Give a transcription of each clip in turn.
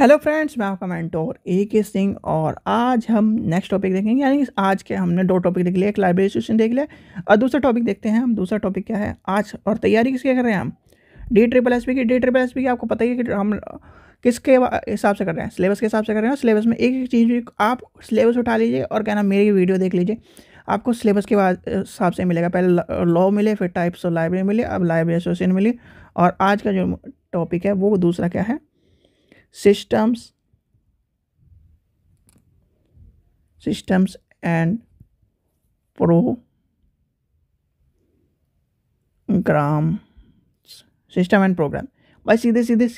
hello friends मैं आपका mentor ए के सिंह और आज हम नेक्स्ट टॉपिक देखेंगे यानी आज के हमने दो टॉपिक देख लिए एक लाइब्रेरी सेशन देख लिया और दूसरा टॉपिक देखते हैं हम दूसरा टॉपिक क्या है आज और तैयारी किसके कर रहे हैं हम डी ट्रिपल एस पी की डी ट्रिपल एस पी की आपको पता ही है कि हम किसके हिसाब से कर रहे हैं सिलेबस के हिसाब से कर रहे हैं सिलेबस में एक एक चीज़ भी आप सिलेबस उठा लीजिए और क्या नाम मेरी वीडियो देख लीजिए आपको सिलेबस के हिसाब से मिलेगा पहले लॉ मिले फिर टाइप्स ऑफ लाइब्रेरी मिले अब लाइब्रेरी एसोसिएशन मिली और आज का जो टॉपिक है वो दूसरा क्या है systems systems and programs system and program भाई सीधे सीधे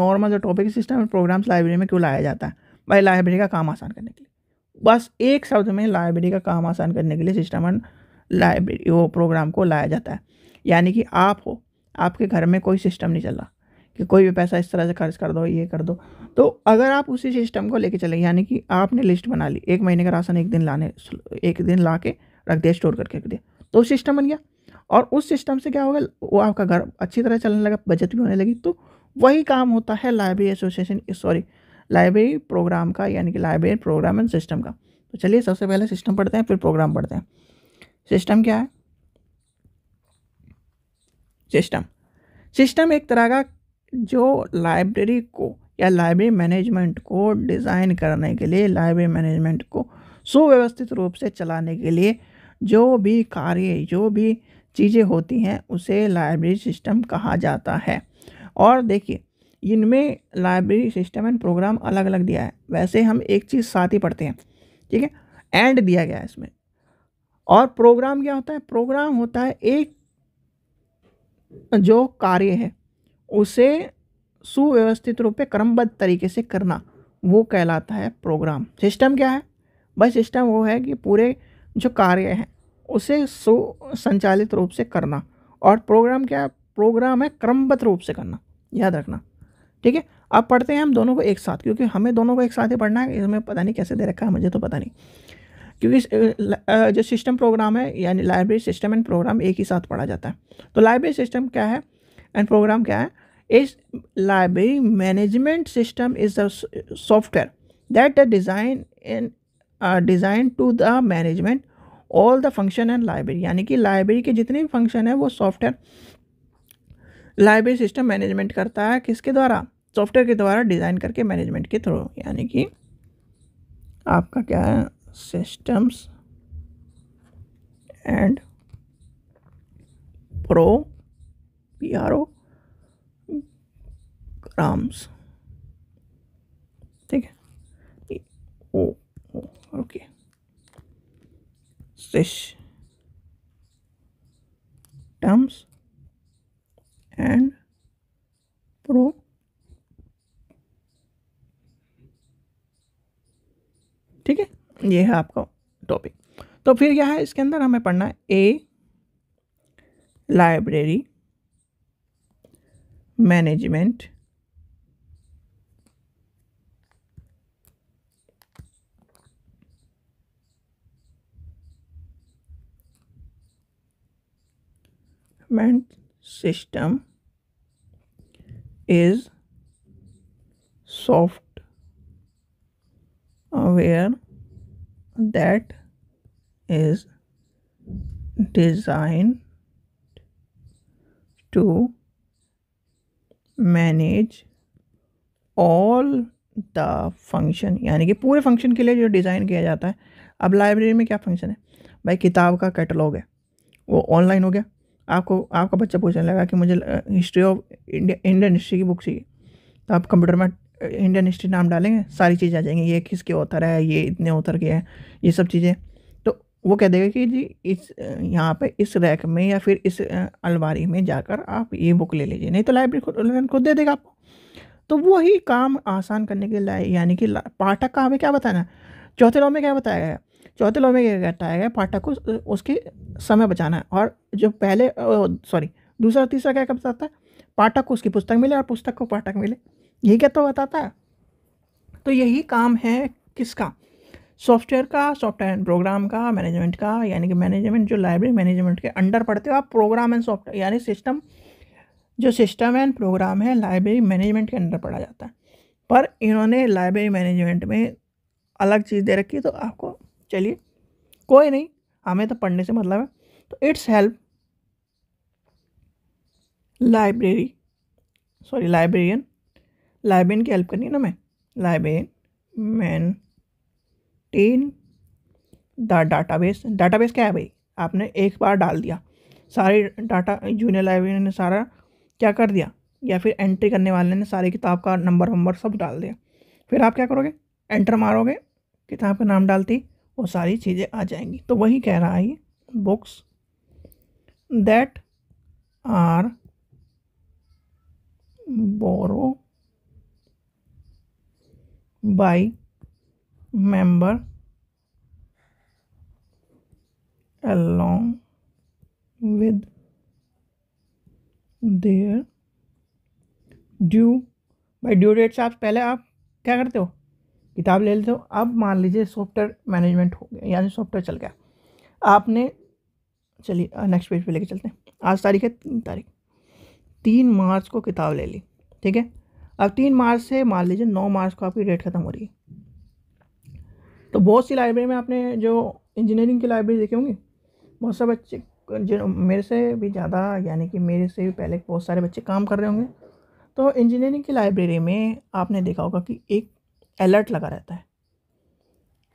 नॉर्मल जो topic system and programs library में क्यों लाया जाता है भाई लाइब्रेरी का काम आसान करने के लिए बस एक शब्द में लाइब्रेरी का काम आसान करने के लिए सिस्टम एंड लाइब्रेरी वो प्रोग्राम को लाया जाता है यानी कि आप हो आपके घर में कोई सिस्टम नहीं चल रहा कि कोई भी पैसा इस तरह से खर्च कर दो ये कर दो तो अगर आप उसी सिस्टम को लेके चले यानी कि आपने लिस्ट बना ली एक महीने का राशन एक दिन लाने एक दिन ला के रख दिया स्टोर करके रख दिया तो सिस्टम बन गया और उस सिस्टम से क्या होगा वो आपका घर अच्छी तरह चलने लगा बचत भी होने लगी तो वही काम होता है library association sorry library program का यानी कि लाइब्रेरी प्रोग्राम एंड सिस्टम का तो चलिए सबसे पहले सिस्टम पढ़ते हैं फिर प्रोग्राम पढ़ते हैं सिस्टम क्या है सिस्टम सिस्टम एक तरह का जो लाइब्रेरी को या लाइब्रेरी मैनेजमेंट को डिज़ाइन करने के लिए लाइब्रेरी मैनेजमेंट को सुव्यवस्थित रूप से चलाने के लिए जो भी कार्य जो भी चीज़ें होती हैं उसे लाइब्रेरी सिस्टम कहा जाता है और देखिए इनमें लाइब्रेरी सिस्टम एंड प्रोग्राम अलग अलग दिया है वैसे हम एक चीज़ साथ ही पढ़ते हैं ठीक है एंड दिया गया है इसमें और प्रोग्राम क्या होता है प्रोग्राम होता है एक जो कार्य है उसे सुव्यवस्थित रूप से क्रमबद्ध तरीके से करना वो कहलाता है प्रोग्राम सिस्टम क्या है भाई सिस्टम वो है कि पूरे जो कार्य हैं उसे सु संचालित रूप से करना और प्रोग्राम क्या है प्रोग्राम है क्रमबद्ध रूप से करना याद रखना ठीक है अब पढ़ते हैं हम दोनों को एक साथ क्योंकि हमें दोनों को एक साथ ही पढ़ना है इसमें पता नहीं कैसे दे रखा है मुझे तो पता नहीं क्योंकि जो सिस्टम प्रोग्राम है यानी लाइब्रेरी सिस्टम एंड प्रोग्राम एक ही साथ पढ़ा जाता है तो लाइब्रेरी सिस्टम क्या है एंड प्रोग्राम क्या है इस library management system is the software that the design in uh, design to the management all the function यानी कि लाइब्रेरी के जितने भी फंक्शन है वो सॉफ्टवेयर लाइब्रेरी सिस्टम मैनेजमेंट करता है किसके द्वारा सॉफ्टवेयर के द्वारा डिज़ाइन करके मैनेजमेंट के थ्रू यानी कि आपका क्या है systems and pro P R O grams ठीक है oh okay systems and pro ठीक है ये है आपका टॉपिक तो फिर क्या है इसके अंदर हमें पढ़ना है a library management system is soft aware that is designed to manage all the function यानी कि पूरे फंक्शन के लिए जो डिज़ाइन किया जाता है अब लाइब्रेरी में क्या फंक्शन है भाई किताब का कैटलॉग है वो ऑनलाइन हो गया आपको आपका बच्चा पूछने लगा कि मुझे history of India Indian history की बुक चाहिए तो आप कंप्यूटर में इंडियन हिस्ट्री नाम डालेंगे सारी चीज़ें आ जाएंगी ये किसके ऑथर है ये इतने ऑथर के हैं ये सब चीज़ें वो कह देगा कि जी इस यहाँ पे इस रैक में या फिर इस अलमारी में जाकर आप ये बुक ले लीजिए नहीं तो लाइब्रेरी खुद खुद दे देगा आपको तो वही काम आसान करने के लिए यानी कि पाठक का हमें क्या बताना चौथे लॉ में क्या बताया गया चौथे लॉ में क्या बताया गया पाठक को उसके समय बचाना और जो पहले सॉरी दूसरा तीसरा क्या बताता है पाठक को उसकी पुस्तक मिले और पुस्तक को पाठक मिले यही क्या तो बताता है तो यही काम है किसका सॉफ्टवेयर का सॉफ्टवेयर एंड प्रोग्राम का मैनेजमेंट का यानी कि मैनेजमेंट जो लाइब्रेरी मैनेजमेंट के अंडर पढ़ते हो आप प्रोग्राम एंड सॉफ्टवेयर यानी सिस्टम जो सिस्टम एंड प्रोग्राम है लाइब्रेरी मैनेजमेंट के अंडर पढ़ा जाता है पर इन्होंने लाइब्रेरी मैनेजमेंट में अलग चीज़ दे रखी है तो आपको चलिए कोई नहीं हमें तो पढ़ने से मतलब है तो it's help library sorry librarian librarian की हेल्प करनी है ना मैं librarian maintain the database database क्या है भाई आपने एक बार डाल दिया सारे डाटा जूनियर लाइब्रेरी ने सारा क्या कर दिया या फिर एंट्री करने वाले ने सारी किताब का नंबर वंबर सब डाल दिया फिर आप क्या करोगे एंटर मारोगे किताब का नाम डालती वो सारी चीज़ें आ जाएंगी तो वही कह रहा है ये books that are borrow by member along with their due भाई ड्यू डेट से आप पहले आप क्या करते हो किताब ले लेते हो अब मान लीजिए सॉफ्टवेयर मैनेजमेंट हो गया यानी सॉफ्टवेयर चल गया आपने चलिए नेक्स्ट पेज पे लेके चलते हैं आज तारीख है तीन तारीख तीन मार्च को किताब ले ली ठीक है अब तीन मार्च से मान लीजिए नौ मार्च को आपकी डेट ख़त्म हो रही है तो बहुत सी लाइब्रेरी में आपने जो इंजीनियरिंग की लाइब्रेरी देखी होंगी बहुत सारे बच्चे जो मेरे से भी ज़्यादा यानी कि मेरे से भी पहले बहुत सारे बच्चे काम कर रहे होंगे तो इंजीनियरिंग की लाइब्रेरी में आपने देखा होगा कि एक अलर्ट लगा रहता है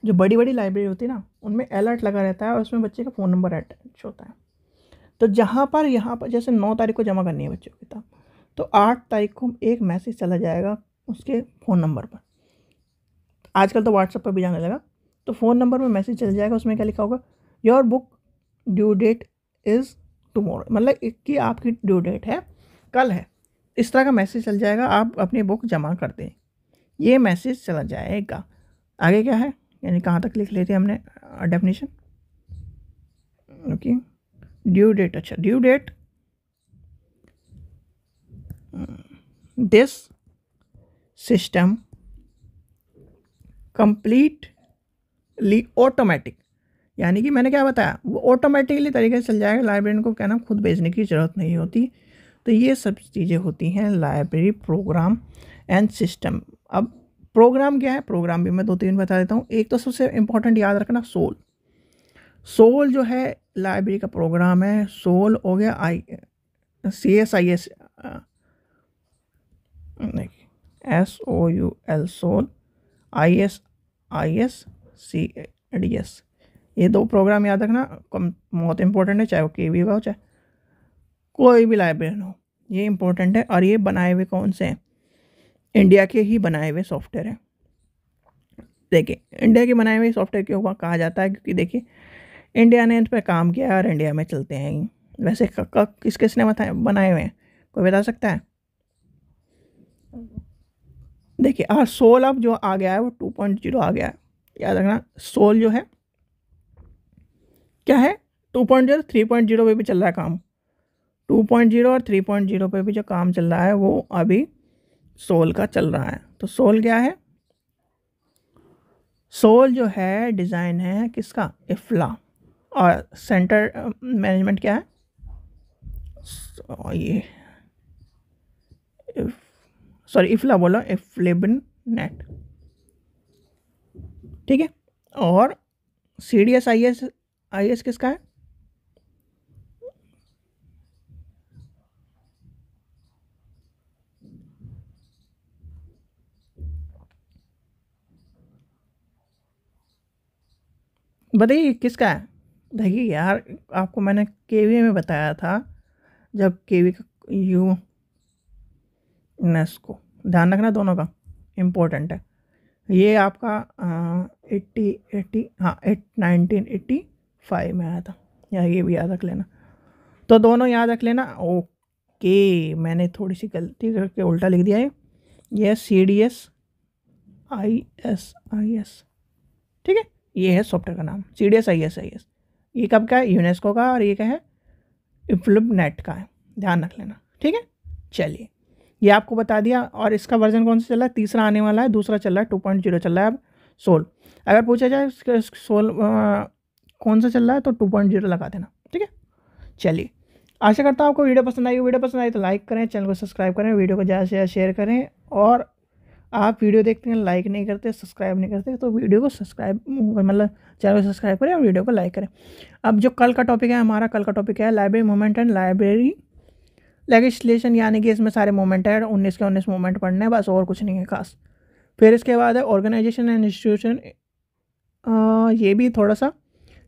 जो बड़ी बड़ी लाइब्रेरी होती है ना उनमें अलर्ट लगा रहता है और उसमें बच्चे का फ़ोन नंबर अटैच होता है तो जहाँ पर यहाँ पर जैसे नौ तारीख को जमा करनी है बच्चों की किताब तो आठ तारीख को एक मैसेज चला जाएगा उसके फ़ोन नंबर पर आजकल तो व्हाट्सअप पर भी जाने लगा तो फ़ोन नंबर में मैसेज चल जाएगा उसमें क्या लिखा होगा your book due date is tomorrow मतलब कि आपकी ड्यू डेट है कल है इस तरह का मैसेज चल जाएगा आप अपनी बुक जमा कर दें ये मैसेज चला जाएगा आगे क्या है यानी कहाँ तक लिख लेते हैं हमने डेफिनेशन ओके ड्यू डेट अच्छा due date this system completely automatic यानी कि मैंने क्या बताया वो ऑटोमेटिकली तरीके से चल जाएगा लाइब्रेरी को क्या नाम खुद भेजने की ज़रूरत नहीं होती तो ये सब चीज़ें होती हैं लाइब्रेरी प्रोग्राम एंड सिस्टम अब प्रोग्राम क्या है प्रोग्राम भी मैं दो तीन बता देता हूँ एक तो सबसे इम्पोर्टेंट याद रखना सोल सोल जो है लाइब्रेरी का प्रोग्राम है सोल हो गया I C S I S S O U L SOUL I S I S C D S ये दो प्रोग्राम याद रखना बहुत इंपॉर्टेंट है चाहे वो के वी का हो चाहे कोई भी लाइब्रेरियन हो ये इंपॉर्टेंट है और ये बनाए हुए कौन से हैं इंडिया के ही बनाए हुए सॉफ्टवेयर हैं देखिए इंडिया के बनाए हुए सॉफ्टवेयर क्यों कहा जाता है क्योंकि देखिए इंडिया ने इन पर काम किया है और इंडिया में चलते हैं वैसे किस किसने बताए बनाए हुए हैं कोई बता सकता है देखिए हाँ सोल अब जो आ गया है वो टू पॉइंट जीरो आ गया है याद रखना सोल जो है क्या है two point zero three point zero पर भी चल रहा है काम टू पॉइंट जीरो और थ्री पॉइंट जीरो पर भी जो काम चल रहा है वो अभी सोल का चल रहा है तो सोल क्या है सोल जो है डिज़ाइन है किसका इफला और सेंटर मैनेजमेंट क्या है ये इफ सॉरी इफला बोला फ्लेबन नेट ठीक है और C D S I S I S किसका है बताइए किसका है देखिए यार आपको मैंने केवी में बताया था जब केवी का यू नेस्को ध्यान रखना दोनों का इम्पोर्टेंट है ये आपका एट्टी एट्टी हाँ एट नाइनटीन एट्टी फाइव में आया था या ये भी याद रख लेना तो दोनों याद रख लेना ओके मैंने थोड़ी सी गलती करके उल्टा लिख दिया है ये C D S I S I S ठीक है ये है सॉफ्टवेयर का नाम C D S I S I S ये कब का है यूनेस्को का और ये क्या है इफ्लिप नेट का है ध्यान रख लेना ठीक है चलिए ये आपको बता दिया और इसका वर्जन कौन सा चल रहा है तीसरा आने वाला है दूसरा चल रहा है टू पॉइंट जीरो चल रहा है अब सोल अगर पूछा जाए सोल कौन सा चल रहा है तो टू पॉइंट जीरो लगा देना ठीक है चलिए आशा करता हूँ आपको वीडियो पसंद आई वीडियो पसंद आई तो लाइक करें चैनल को सब्सक्राइब करें वीडियो को ज़्यादा से ज़्यादा शेयर करें और आप वीडियो देखते हैं लाइक नहीं करते सब्सक्राइब नहीं करते तो वीडियो को सब्सक्राइब मतलब चैनल को सब्सक्राइब करें और वीडियो को लाइक करें अब जो कल का टॉपिक है हमारा कल का टॉपिक है library movement and library legislation यानी कि इसमें सारे मोमेंट है उन्नीस के उन्नीस मोमेंट पढ़ने हैं बस और कुछ नहीं है खास फिर इसके बाद है ऑर्गेनाइजेशन एंड इंस्टीट्यूशन ये भी थोड़ा सा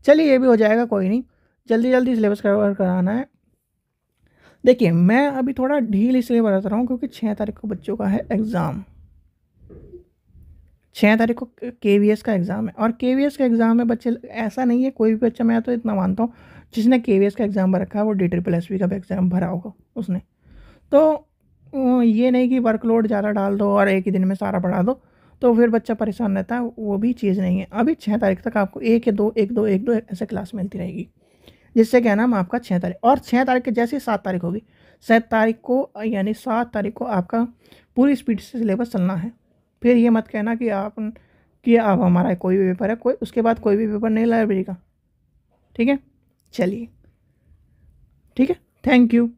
चलिए ये भी हो जाएगा कोई नहीं जल्दी जल्दी सिलेबस कवर कराना है देखिए मैं अभी थोड़ा ढील इसलिए बरत रहा हूँ क्योंकि छः तारीख को बच्चों का है एग्ज़ाम छः तारीख को के वी एस का एग्ज़ाम है और के वी एस का एग्ज़ाम है बच्चे ऐसा नहीं है कोई भी बच्चा मैं तो इतना मानता हूँ जिसने के का एग्ज़ाम भर रखा है वो डी ट्रिपल एस का भी एग्ज़ाम भरा होगा उसने तो ये नहीं कि वर्कलोड ज़्यादा डाल दो और एक ही दिन में सारा पढ़ा दो तो फिर बच्चा परेशान रहता है वो भी चीज़ नहीं है अभी छः तारीख तक आपको एक या दो एक दो एक दो ऐसे क्लास मिलती रहेगी जिससे क्या नाम आपका छः तारीख और छः तारीख के जैसे सात तारीख होगी सात तारीख को यानी सात तारीख को आपका पूरी स्पीड से सिलेबस चलना है फिर ये मत कहना कि आप कि आप हमारा कोई भी पेपर है कोई उसके बाद कोई भी पेपर नहीं लाइब्रेरी का ठीक है चलिए ठीक है थैंक यू